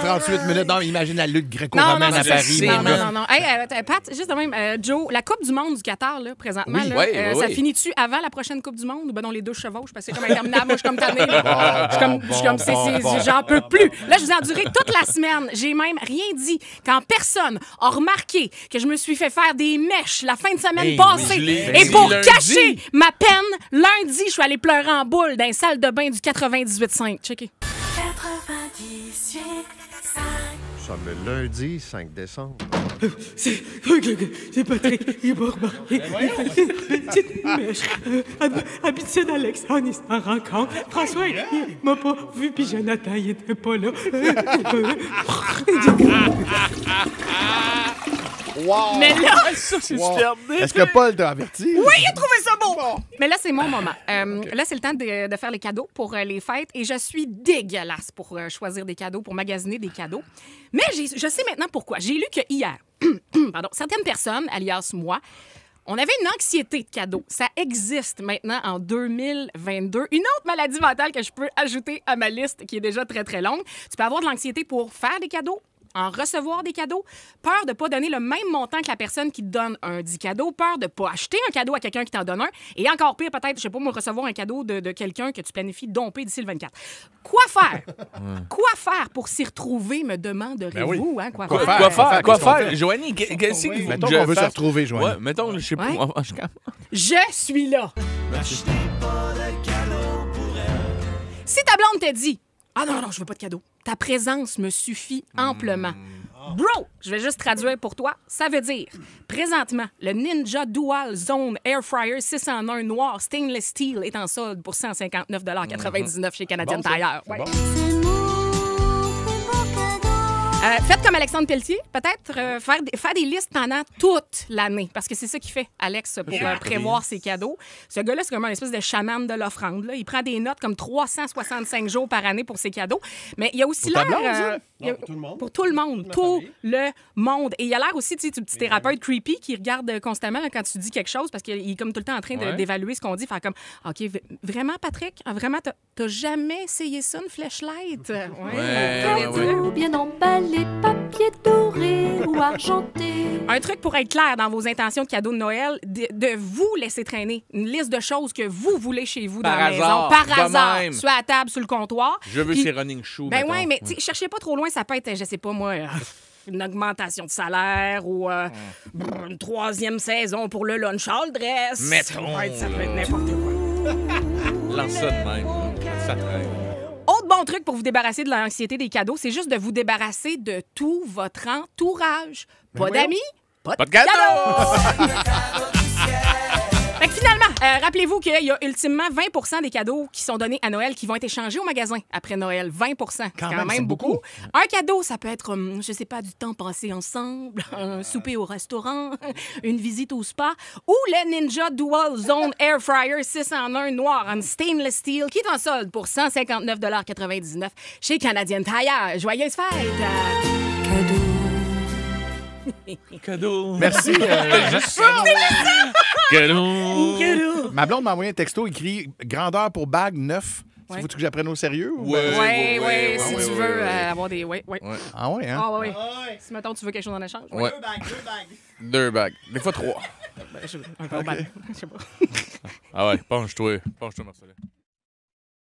38 minutes. Non, imagine la lutte gréco-romaine à Paris. Non, non, non. non. Hey, euh, Pat, juste de même, euh, Joe, la Coupe du Monde du Qatar, là, présentement, euh, ça finit-tu avant la prochaine Coupe du Monde? Ben non, les deux chevaux, je passais comme interminable. Moi, je suis comme tanné je suis comme, j'en peux plus. Là, je vous ai enduré toute la semaine. J'ai même rien dit quand personne a remarqué que je me suis fait faire des mèches la fin de semaine eh passée. Et pour cacher ma peine, lundi, je suis allée pleurer en boule dans une salle de bain du 98.5. it 18, 5. Nous sommes le lundi 5 décembre. Euh, c'est c'est Patrick, il est pas ben Une petite mèche. Euh, habitude Alexandre, il s'en rend François, il, m'a pas vu, puis Jonathan, il était pas là. Euh, Mais là, c'est Est-ce que Paul t'a averti? Oui, il a ça beau. Mais là, c'est mon moment. Euh, là, c'est le temps de, faire les cadeaux pour euh, les fêtes et je suis dégueulasse pour euh, choisir des cadeaux, pour magasiner des cadeaux. Mais je sais maintenant pourquoi. J'ai lu que hier, certaines personnes, alias moi, on avait une anxiété de cadeaux. Ça existe maintenant en 2022. Une autre maladie mentale que je peux ajouter à ma liste qui est déjà très, très longue. Tu peux avoir de l'anxiété pour faire des cadeaux, en recevoir des cadeaux, peur de pas donner le même montant que la personne qui te donne un dit cadeau, peur de pas acheter un cadeau à quelqu'un qui t'en donne un, et encore pire, peut-être, je sais pas, moi, recevoir un cadeau de, quelqu'un que tu planifies domper d'ici le 24. Quoi faire? quoi faire pour s'y retrouver, me demanderez-vous? Ben hein, quoi, faire? Quoi faire? Joanie, qu'est-ce que vous Mettons qu'on veut se retrouver, Joanie. mettons, je sais pas. je... suis là. Ben, si ta blonde t'a dit ah non, non, je veux pas de cadeau. Ta présence me suffit amplement. Hmm. Bro, je vais juste traduire pour toi. Ça veut dire, présentement, le Ninja Dual Zone Air Fryer 601 noir stainless steel est en solde pour 159,99 chez Canadian Tire. Euh, faites comme Alexandre Pelletier, peut-être Faites euh, faire, des, faire des listes pendant toute l'année, parce que c'est ça qu'il fait, Alex, pour euh, prévoir ses cadeaux. Ce gars-là, c'est comme un espèce de chaman de l'offrande. Il prend des notes comme 365 jours par année pour ses cadeaux. Mais il y a aussi l'air... pour tout le monde. Pour tout le monde. Tout le monde. Et il y a l'air aussi, tu sais, petit thérapeute creepy qui regarde constamment quand tu dis quelque chose, parce qu'il est comme tout le temps en train d'évaluer ce qu'on dit, faire comme, OK, vraiment, Patrick, ah, vraiment, t'as- jamais essayé ça, une flashlight? Oui. Ouais, ouais, ouais des papiers dorés ou argentés. Un truc pour être clair dans vos intentions de cadeaux de Noël, de, vous laisser traîner une liste de choses que vous voulez chez vous Par dans la maison. Par hasard. Soit à table, sur le comptoir. Je veux ces running shoes. Ben mais cherchez pas trop loin, ça peut être, je sais pas moi, euh, une augmentation de salaire ou euh, une troisième saison pour le lunch all dress. ça peut être n'importe quoi. Lance même. Ça traîne truc pour vous débarrasser de l'anxiété des cadeaux, c'est juste de vous débarrasser de tout votre entourage. Pas ben d'amis, pas de, cadeaux. Euh, rappelez-vous qu'il y a ultimement 20 des cadeaux qui sont donnés à Noël qui vont être échangés au magasin après Noël. 20 quand, même, beaucoup. Un cadeau, ça peut être, hum, je sais pas, du temps passé ensemble, un souper au restaurant, une visite au spa ou le Ninja Dual Zone Air Fryer 6 noir en stainless steel qui est en solde pour 159,99 chez Canadian Tire. Joyeuse fête! Cadeau. Cadeau. Merci. Euh, Niquelou. Ma blonde m'a envoyé un texto écrit grandeur pour bague 9. Ouais. faut que j'apprenne au sérieux? Oui, oui, euh? ouais, ouais, si tu veux euh, avoir des. ouais ouais Ah, ouais, hein? Ah, ah, ouais, Si, mettons, tu veux quelque chose en échange. Deux bagues, deux bagues. Deux bagues. Des fois trois. Ben, je... Un Je sais pas. ah, ouais, penche-toi. Penche-toi, Marcelin.